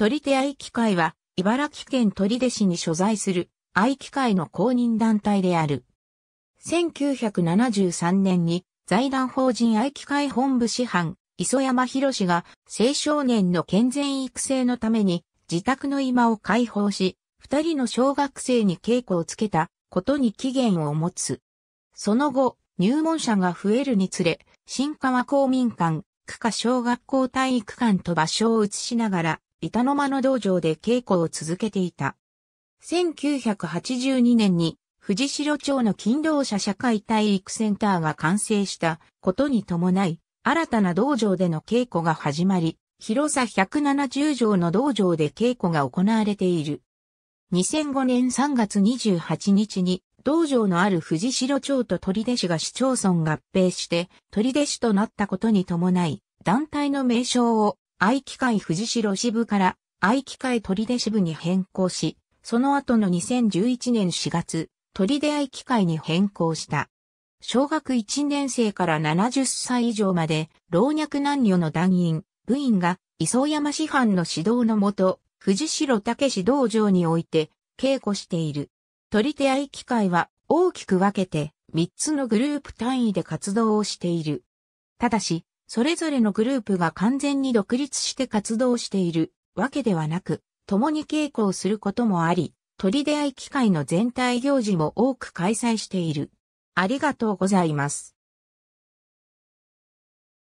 取手愛機会は、茨城県取手市に所在する愛機会の公認団体である。1973年に財団法人愛機会本部師範、磯山博士が青少年の健全育成のために自宅の居間を開放し、二人の小学生に稽古をつけたことに期限を持つ。その後、入門者が増えるにつれ、新川公民館、区下小学校体育館と場所を移しながら、板の間の道場で稽古を続けていた。1982年に藤代町の勤労者社会体育センターが完成したことに伴い、新たな道場での稽古が始まり、広さ170畳の道場で稽古が行われている。2005年3月28日に、道場のある藤代町と鳥出市が市町村合併して、鳥出市となったことに伴い、団体の名称を愛機会藤代支部から愛機会取出支部に変更し、その後の2011年4月、取出愛機会に変更した。小学1年生から70歳以上まで老若男女の団員、部員が磯山師範の指導のもと、藤代武道場において稽古している。取手愛機会は大きく分けて3つのグループ単位で活動をしている。ただし、それぞれのグループが完全に独立して活動しているわけではなく、共に稽古をすることもあり、取り出会い機会の全体行事も多く開催している。ありがとうございます。